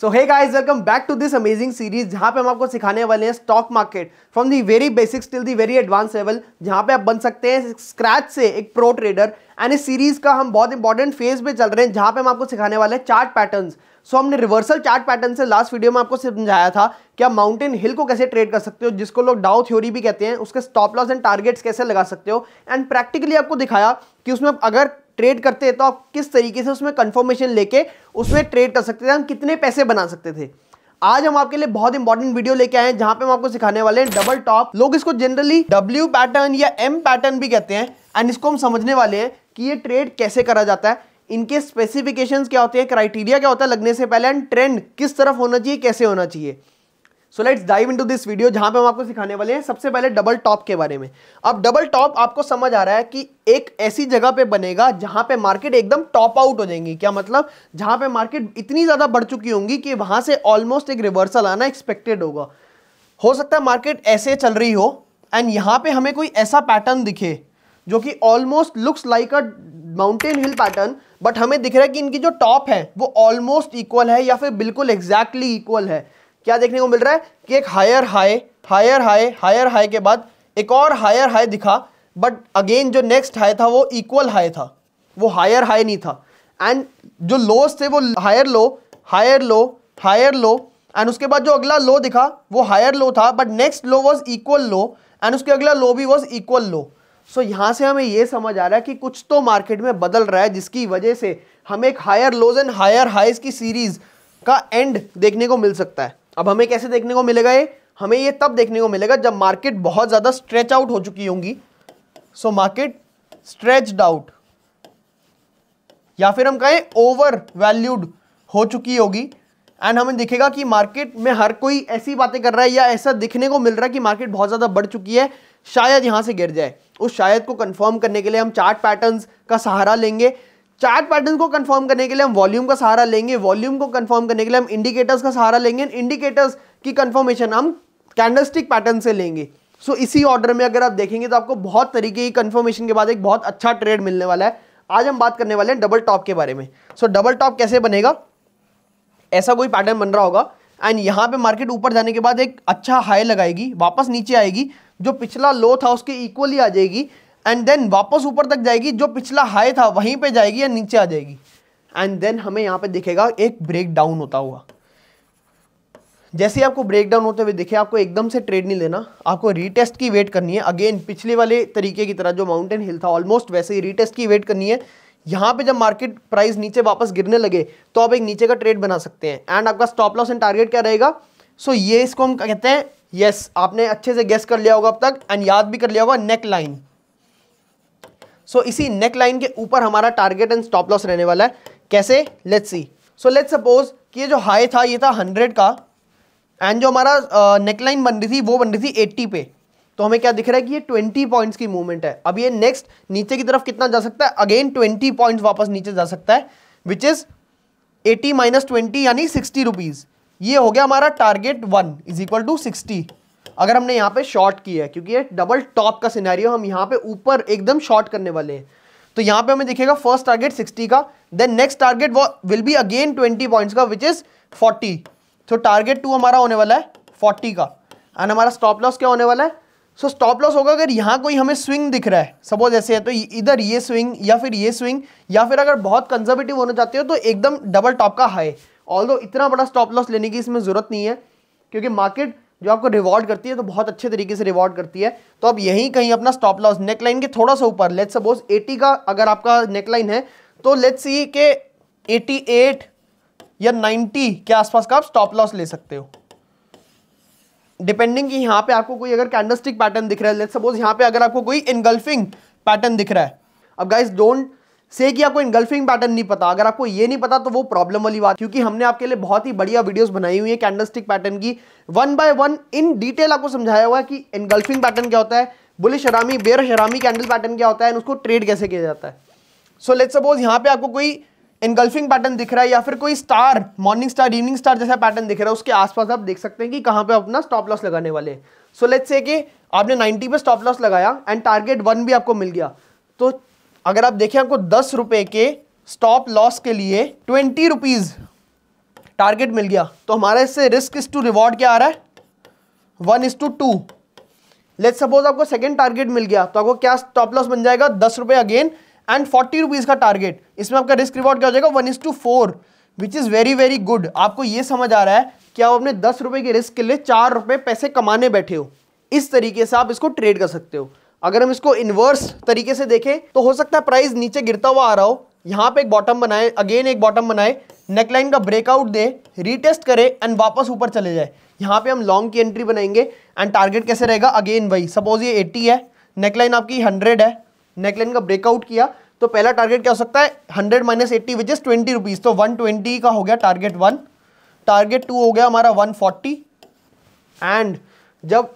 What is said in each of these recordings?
so hey guys welcome back to this amazing series जहां पे हम आपको सिखाने वाले हैं stock market from the very basics till the very advance level जहां पे आप बन सकते हैं स्क्रैच से एक प्रो ट्रेडर एंड इस सीरीज का हम बहुत इंपॉर्टेंट फेज पे चल रहे हैं जहां पे हम आपको सिखाने वाले हैं चार्ट पैटर्न सो so, हमने रिवर्सल चार्ट पैटर्न से लास्ट वीडियो में आपको समझाया था कि आप माउंटेन हिल को कैसे ट्रेड कर सकते हो जिसको लोग डाउ थ्योरी भी कहते हैं उसके स्टॉप लॉस एंड टारगेट्स कैसे लगा सकते हो एंड प्रैक्टिकली आपको दिखाया कि उसमें अगर ट्रेड करते हैं तो आप किस तरीके से उसमें कंफर्मेशन लेके उसमें ट्रेड कर सकते थे हम कितने पैसे बना सकते थे आज हम आपके लिए बहुत इंपॉर्टेंट वीडियो लेके आए हैं जहां पे हम आपको सिखाने वाले हैं डबल टॉप लोग इसको जनरली डब्ल्यू पैटर्न या एम पैटर्न भी कहते हैं एंड इसको हम समझने वाले हैं कि ये ट्रेड कैसे करा जाता है इनके स्पेसिफिकेशंस क्या होते हैं क्राइटेरिया क्या होता है लगने से पहले एंड ट्रेंड किस तरफ होना चाहिए कैसे होना चाहिए so let's dive into this video जहां पे हम आपको सिखाने वाले हैं सबसे पहले डबल टॉप के बारे में अब डबल टॉप आपको समझ आ रहा है कि एक ऐसी जगह पे बनेगा जहां पे मार्केट एकदम टॉप आउट हो जाएंगी क्या मतलब जहां पे मार्केट इतनी ज्यादा बढ़ चुकी होंगी कि वहां से ऑलमोस्ट एक रिवर्सल आना एक्सपेक्टेड होगा हो सकता है मार्केट ऐसे चल रही हो एंड यहाँ पे हमें कोई ऐसा पैटर्न दिखे जो कि almost looks like a mountain hill pattern but हमें दिख रहा है कि इनकी जो टॉप है वो ऑलमोस्ट इक्वल है या फिर बिल्कुल एग्जैक्टली exactly इक्वल है क्या देखने को मिल रहा है कि एक higher high higher high higher high के बाद एक और हायर हाई दिखा बट अगेन जो नेक्स्ट हाई था वो इक्वल हाई था वो हायर हाई नहीं था एंड जो लोस थे वो higher low higher low higher low and उसके बाद जो अगला लो दिखा वो हायर लो था but next low was equal low and उसके अगला लो भी वॉज इक्वल लो सो यहाँ से हमें ये समझ आ रहा है कि कुछ तो मार्केट में बदल रहा है जिसकी वजह से हमें एक higher lows and higher highs की सीरीज का एंड देखने को मिल सकता है अब हमें कैसे देखने को मिलेगा ये हमें ये तब देखने को मिलेगा जब मार्केट बहुत ज़्यादा स्ट्रेच आउट हो चुकी होंगी सो मार्केट स्ट्रेच आउट या फिर हम कहें ओवर वैल्यूड हो चुकी होगी एंड हमें दिखेगा कि मार्केट में हर कोई ऐसी बातें कर रहा है या ऐसा दिखने को मिल रहा है कि मार्केट बहुत ज़्यादा बढ़ चुकी है शायद यहां से गिर जाए उस शायद को कंफर्म करने के लिए हम चार्ट पैटर्न्स का सहारा लेंगे चार्ट पैटर्न को कंफर्म करने के लिए हम वॉल्यूम का सहारा लेंगे वॉल्यूम को कंफर्म करने के लिए हम इंडिकेटर्स का सहारा लेंगे इंडिकेटर्स की कंफर्मेशन हम कैंडलस्टिक पैटर्न से लेंगे सो so, इसी ऑर्डर में अगर आप देखेंगे तो आपको बहुत तरीके की कंफर्मेशन के बाद एक बहुत अच्छा ट्रेड मिलने वाला है आज हम बात करने वाले हैं डबल टॉप के बारे में सो so, डबल टॉप कैसे बनेगा ऐसा कोई पैटर्न बन रहा होगा एंड यहाँ पे मार्केट ऊपर जाने के बाद एक अच्छा हाई लगाएगी वापस नीचे आएगी जो पिछला लो था उसके इक्वली आ जाएगी एंड देन वापस ऊपर तक जाएगी जो पिछला हाई था वहीं पे जाएगी या नीचे आ जाएगी एंड देन हमें यहाँ पे दिखेगा एक ब्रेक डाउन होता हुआ जैसे आपको ब्रेक डाउन होते हुए दिखे आपको एकदम से ट्रेड नहीं लेना आपको रीटेस्ट की वेट करनी है अगेन पिछले वाले तरीके की तरह जो माउंटेन हिल था ऑलमोस्ट वैसे ही रीटेस्ट की वेट करनी है यहाँ पे जब मार्केट प्राइस नीचे वापस गिरने लगे तो आप एक नीचे का ट्रेड बना सकते हैं एंड आपका स्टॉप लॉस एंड टारगेट क्या रहेगा सो so, ये इसको हम कहते हैं यस yes, आपने अच्छे से गेस कर लिया होगा अब तक एंड याद भी कर लिया होगा नेक लाइन सो so, इसी नेक लाइन के ऊपर हमारा टारगेट एंड स्टॉप लॉस रहने वाला है कैसे let's see so let's suppose कि ये जो हाई था ये था हंड्रेड का एंड जो हमारा नेक लाइन बन रही थी वो बन रही थी एट्टी पे तो हमें क्या दिख रहा है कि ये ट्वेंटी पॉइंट्स की मूवमेंट है अब ये नेक्स्ट नीचे की तरफ कितना जा सकता है अगेन ट्वेंटी पॉइंट्स वापस नीचे जा सकता है which is eighty minus twenty यानी सिक्सटी रुपीज़ ये हो गया हमारा target one is equal to sixty अगर हमने यहाँ पे शॉर्ट की है क्योंकि ये डबल टॉप का सिनेरियो हम यहाँ पे ऊपर एकदम शॉर्ट करने वाले हैं तो यहाँ पे हमें दिखेगा फर्स्ट टारगेट 60 का then next target will be again 20 points का विच इज 40 तो टारगेट टू हमारा होने वाला है 40 का एंड हमारा स्टॉप लॉस क्या होने वाला है सो स्टॉप लॉस होगा अगर यहाँ कोई हमें स्विंग दिख रहा है सपोज ऐसे है तो इधर ये स्विंग या फिर ये स्विंग या फिर अगर बहुत कंजर्वेटिव होना चाहते हो तो एकदम डबल टॉप का हाई ऑल इतना बड़ा स्टॉप लॉस लेने की इसमें ज़रूरत नहीं है क्योंकि मार्केट जो आपको रिवॉर्ड करती है तो बहुत अच्छे तरीके से रिवॉर्ड करती है तो आप यहीं कहीं अपना स्टॉप लॉस नेक लाइन के थोड़ा सा ऊपर लेट सपोज 80 का अगर आपका नेक लाइन है तो लेट सी के 88 या 90 के आसपास का आप स्टॉप लॉस ले सकते हो डिपेंडिंग यहां यहाँ पे आपको कोई अगर कैंडलस्टिक पैटर्न दिख रहा है लेट सपोज यहां पे अगर आपको कोई इनगल्फिंग पैटर्न दिख रहा है अब गाइज डोंट से कि आपको इनगल्फिंग पैटर्न नहीं पता अगर आपको ये नहीं पता तो वो प्रॉब्लम वाली बात क्योंकि हमने आपके लिए बहुत ही बढ़िया वीडियोस बनाई हुई है कैंडलस्टिक पैटर्न की one by one in detail आपको समझाया हुआ है कि इनगल्फिंग पैटर्न क्या होता है बुले शरामी बेर शरामी कैंडल पैटर्न क्या होता है उसको ट्रेड कैसे किया जाता है सो लेट सपोज यहाँ पे आपको कोई इनगल्फिंग पैटर्न दिख रहा है या फिर कोई star morning star evening star जैसा पैटर्न दिख रहा है उसके आसपास आप देख सकते हैं कि कहाँ पे अपना स्टॉप लॉस लगाने वाले सो लेट्स से कि आपने 90 पे स्टॉप लॉस लगाया एंड टारगेट वन भी आपको मिल गया तो अगर आप देखें आपको दस रुपए के स्टॉप लॉस के लिए ट्वेंटी रुपीज टारगेट मिल गया तो हमारा इससे रिस्क इस टू रिवॉर्ड क्या आ रहा है one is to two let suppose आपको सेकेंड टारगेट मिल गया तो आपको क्या स्टॉप लॉस बन जाएगा दस रुपए अगेन एंड फोर्टी रुपीज़ का टारगेट इसमें आपका रिस्क रिवॉर्ड क्या हो जाएगा one is to four which is very very good आपको यह समझ आ रहा है कि आप अपने दस रुपए के रिस्क के लिए चार रुपए पैसे कमाने बैठे हो इस तरीके से आप इसको ट्रेड कर सकते हो अगर हम इसको इन्वर्स तरीके से देखें तो हो सकता है प्राइस नीचे गिरता हुआ आ रहा हो यहाँ पे एक बॉटम बनाए अगेन एक बॉटम बनाए नेकलाइन का ब्रेकआउट दे रीटेस्ट करे एंड वापस ऊपर चले जाए यहाँ पे हम लॉन्ग की एंट्री बनाएंगे एंड टारगेट कैसे रहेगा अगेन वही सपोज ये 80 है नेकलाइन आपकी 100 है नेकलाइन का ब्रेकआउट किया तो पहला टारगेट क्या हो सकता है 100 minus eighty which is twenty rupees तो 120 का हो गया टारगेट वन टारगेट टू हो गया हमारा 140 एंड जब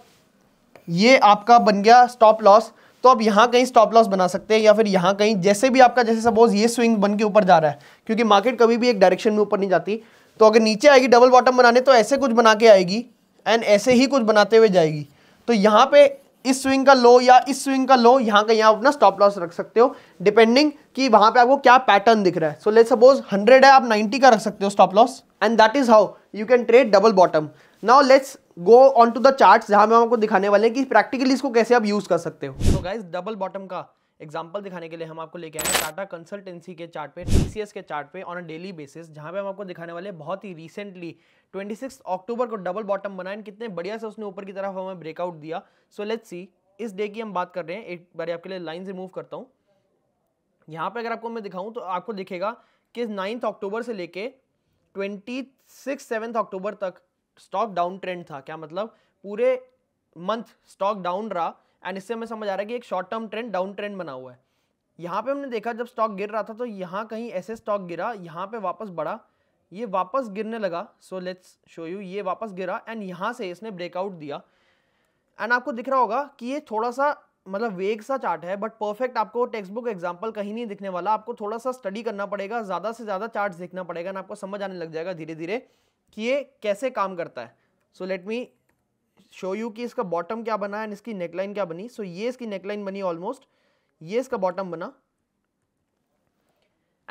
ये आपका बन गया स्टॉप लॉस तो आप यहाँ कहीं स्टॉप लॉस बना सकते हैं या फिर यहाँ कहीं जैसे भी आपका जैसे सपोज ये स्विंग बन के ऊपर जा रहा है क्योंकि मार्केट कभी भी एक डायरेक्शन में ऊपर नहीं जाती तो अगर नीचे आएगी डबल बॉटम बनाने तो ऐसे कुछ बना के आएगी एंड ऐसे ही कुछ बनाते हुए जाएगी तो यहाँ पे इस स्विंग का लो या इस स्विंग का लो यहाँ का यहाँ अपना स्टॉप लॉस रख सकते हो डिपेंडिंग कि वहाँ पे आपको क्या पैटर्न दिख रहा है सो लेट सपोज 100 है आप 90 का रख सकते हो stop loss and that is how you can trade double bottom now let's go on to the chart जहाँ मैं आपको दिखाने वाले हैं कि प्रैक्टिकली इसको कैसे आप यूज़ कर सकते हो तो गाइज डबल बॉटम का एग्जाम्पल दिखाने के लिए हम आपको लेके आए हैं टाटा कंसल्टेंसी के चार्ट पे टी के चार्ट पे ऑन अ डेली बेसिस जहाँ पे हम आपको दिखाने वाले बहुत ही रिसेंटली 26 अक्टूबर को डबल बॉटम बनाए कितने बढ़िया से उसने ऊपर की तरफ हमें ब्रेकआउट दिया सो लेट्स सी इस डे की हम बात कर रहे हैं एक बार आपके लिए लाइन से मूव करता हूँ यहाँ पे अगर आपको मैं दिखाऊँ तो आपको दिखेगा कि नाइन्थ अक्टूबर से लेके ट्वेंटी सिक्स अक्टूबर तक स्टॉक डाउन ट्रेंड था क्या मतलब पूरे मंथ स्टॉक डाउन रहा एंड इससे हमें समझ आ रहा है कि एक short term trend down trend बना हुआ है यहाँ पे हमने देखा जब स्टॉक गिर रहा था तो यहाँ कहीं ऐसे स्टॉक गिरा यहाँ पे वापस बढ़ा ये वापस गिरने लगा सो लेट्स शो यू ये वापस गिरा एंड यहाँ से इसने ब्रेकआउट दिया एंड आपको दिख रहा होगा कि ये थोड़ा सा मतलब वेग सा चार्ट है बट परफेक्ट आपको टेक्स्ट बुक एग्जाम्पल कहीं नहीं दिखने वाला आपको थोड़ा सा स्टडी करना पड़ेगा ज़्यादा से ज़्यादा चार्ट देखना पड़ेगा एंड आपको समझ आने लग जाएगा धीरे धीरे कि ये कैसे काम करता है so let me show you कि इसका बॉटम क्या बना एंड इसकी नेकलाइन क्या बनी सो so, ये इसकी नेकलाइन बनी ऑलमोस्ट ये इसका बॉटम बना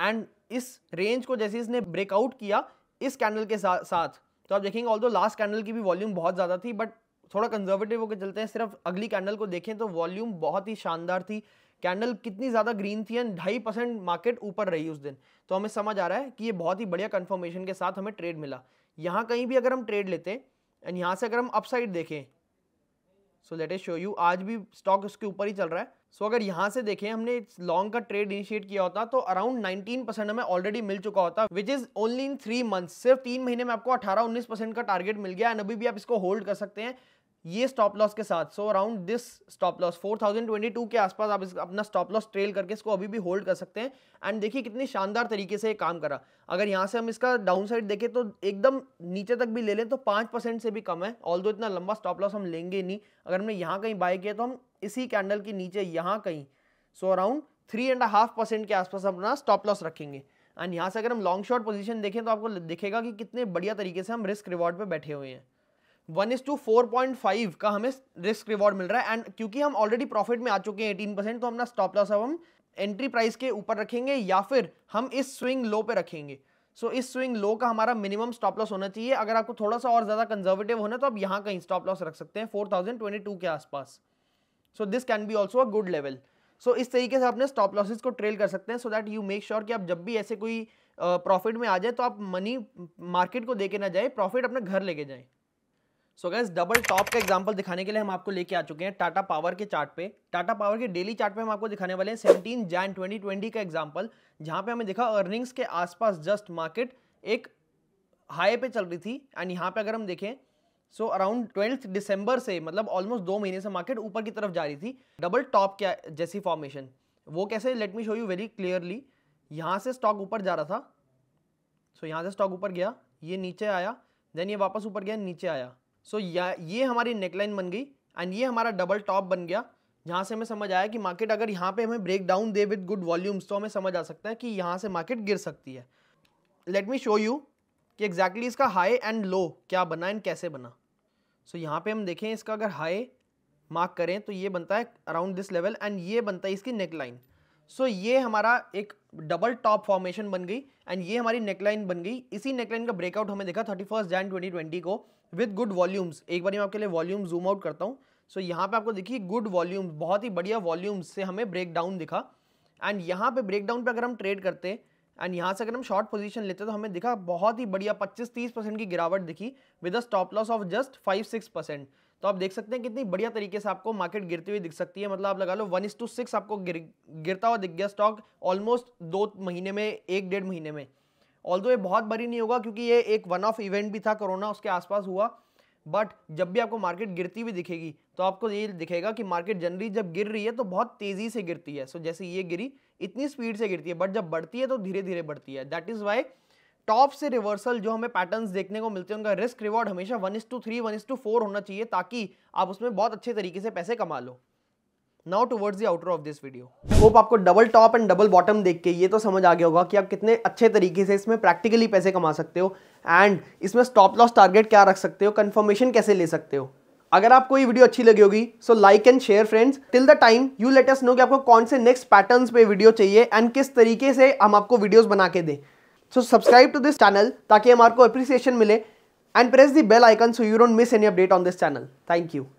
एंड इस रेंज को जैसे इसने ब्रेकआउट किया इस कैंडल के सा, साथ तो आप देखेंगे ऑल लास्ट कैंडल की भी वॉल्यूम बहुत ज़्यादा थी बट थोड़ा कंजर्वेटिव होकर चलते हैं सिर्फ अगली कैंडल को देखें तो वॉल्यूम बहुत ही शानदार थी कैंडल कितनी ज़्यादा ग्रीन थी एंड ढाई परसेंट मार्केट ऊपर रही उस दिन तो हमें समझ आ रहा है कि ये बहुत ही बढ़िया कंफर्मेशन के साथ हमें ट्रेड मिला यहाँ कहीं भी अगर हम ट्रेड लेते हैं एंड यहाँ से अगर हम अपसाइड देखें so let us show you आज भी स्टॉक उसके ऊपर ही चल रहा है सो so, अगर यहाँ से देखें हमने लॉन्ग का ट्रेड इनिशिएट किया होता तो अराउंड 19 परसेंट हमें ऑलरेडी मिल चुका होता which is only in three months सिर्फ तीन महीने में आपको 18-19 परसेंट का टारगेट मिल गया एंड अभी भी आप इसको होल्ड कर सकते हैं ये स्टॉप लॉस के साथ so around this stop loss 4022 के आसपास आप इस अपना स्टॉप लॉस ट्रेल करके इसको अभी भी होल्ड कर सकते हैं एंड देखिए कितनी शानदार तरीके से ये काम करा अगर यहाँ से हम इसका डाउन साइड देखें तो एकदम नीचे तक भी ले लें तो पाँच परसेंट से भी कम है ऑल इतना लंबा स्टॉप लॉस हम लेंगे नहीं अगर हमने यहाँ कहीं बाय किया तो हम इसी कैंडल के नीचे यहाँ कहीं so around three and half percent के आसपास अपना स्टॉप लॉस रखेंगे एंड यहाँ से अगर हम लॉन्ग शॉर्ट पोजिशन देखें तो आपको दिखेगा कि कितने बढ़िया तरीके से हम रिस्क रिवॉर्ड पर बैठे हुए हैं one is to four point five का हमें रिस्क रिवॉर्ड मिल रहा है एंड क्योंकि हम ऑलरेडी प्रॉफिट में आ चुके हैं एटीन परसेंट तो अपना स्टॉप लॉस अब हम एंट्री प्राइस के ऊपर रखेंगे या फिर हम इस स्विंग लो पे रखेंगे सो so, इस स्विंग लो का हमारा मिनिमम स्टॉप लॉस होना चाहिए अगर आपको थोड़ा सा और ज़्यादा कंजर्वेटिव होना तो आप यहाँ कहीं स्टॉप लॉस रख सकते हैं टू के आसपास so this can be also a good level so इस तरीके से अपने स्टॉप लॉसेज को ट्रेल कर सकते हैं so that you make sure कि आप जब भी ऐसे कोई प्रॉफिट में आ जाए तो आप मनी मार्केट को दे के ना जाए प्रॉफिट अपने घर लेके जाएँ सो गैस डबल टॉप का एग्जांपल दिखाने के लिए हम आपको लेके आ चुके हैं टाटा पावर के चार्ट पे टाटा पावर के डेली चार्ट पे हम आपको दिखाने वाले हैं सेवनटीन जैन 2020 का एग्जांपल जहां पे हमें देखा अर्निंग्स के आसपास जस्ट मार्केट एक हाई पे चल रही थी एंड यहाँ पे अगर हम देखें सो अराउंड ट्वेल्थ डिसम्बर से मतलब ऑलमोस्ट दो महीने से मार्केट ऊपर की तरफ जा रही थी डबल टॉप क्या जैसी फॉर्मेशन वो कैसे let me show you very clearly यहाँ से स्टॉक ऊपर जा रहा था सो so, यहाँ से स्टॉक ऊपर गया ये नीचे आया देन ये वापस ऊपर गया नीचे आया सो या ये हमारी नेकलाइन बन गई एंड ये हमारा डबल टॉप बन गया यहाँ से हमें समझ आया कि मार्केट अगर यहाँ पे हमें ब्रेक डाउन दे विद गुड वॉल्यूम्स तो हमें समझ आ सकता है कि यहाँ से मार्केट गिर सकती है लेट मी शो यू कि एग्जैक्टली exactly इसका हाई एंड लो क्या बना एंड कैसे बना सो so, यहाँ पे हम देखें इसका अगर हाई मार्क करें तो ये बनता है अराउंड दिस लेवल एंड ये बनता है इसकी नेकलाइन सो so, ये हमारा एक डबल टॉप फॉर्मेशन बन गई एंड ये हमारी नेकलाइन बन गई इसी नेकलाइन का ब्रेकआउट हमें देखा थर्टी फर्स्ट जैन ट्वेंटी को विद गुड वॉल्यूम्स एक बार मैं आपके लिए वॉल्यूम जूम आउट करता हूँ सो so, यहाँ पे आपको देखिए गुड वॉल्यूम बहुत ही बढ़िया वॉल्यूम्स से हमें ब्रेक डाउन दिखा एंड यहाँ पे ब्रेक डाउन पर अगर हम ट्रेड करते एंड यहाँ से अगर हम शॉर्ट पोजीशन लेते तो हमें दिखा बहुत ही बढ़िया 25-30 परसेंट की गिरावट दिखी with a stop loss of just 5-6 percent तो आप देख सकते हैं कितनी बढ़िया तरीके से आपको मार्केट गिरती हुई दिख सकती है मतलब आप लगा लो वन इज टू सिक्स आपको गिर, गिरता हुआ दिख गया स्टॉक ऑलमोस्ट दो महीने में एक डेढ़ महीने में ऑल ये बहुत बड़ी नहीं होगा क्योंकि ये एक वन ऑफ इवेंट भी था कोरोना उसके आसपास हुआ बट जब भी आपको मार्केट गिरती हुई दिखेगी तो आपको ये दिखेगा कि मार्केट जनरली जब गिर रही है तो बहुत तेज़ी से गिरती है सो so, जैसे ये गिरी इतनी स्पीड से गिरती है बट जब बढ़ती है तो धीरे धीरे बढ़ती है दैट इज़ वाई टॉप से रिवर्सल जो हमें पैटर्न्स देखने को मिलते हैं उनका रिस्क रिवॉर्ड हमेशा one is to three one is to four होना चाहिए ताकि आप उसमें बहुत अच्छे तरीके से पैसे कमा लो now towards the outro of this video hope आपको double top and double bottom देख के ये तो समझ आ गया होगा कि आप कितने अच्छे तरीके से इसमें प्रैक्टिकली पैसे कमा सकते हो एंड इसमें स्टॉप लॉस टारगेट क्या रख सकते हो कन्फर्मेशन कैसे ले सकते हो अगर आपको ये वीडियो अच्छी लगी होगी so like and share friends till the time you let us know कि आपको कौन से नेक्स्ट पैटर्न पे वीडियो चाहिए एंड किस तरीके से हम आपको वीडियोज बना के दें so subscribe to this channel ताकि हमारे को अप्रिसिएशन मिले and press the bell icon so you don't miss any update on this channel thank you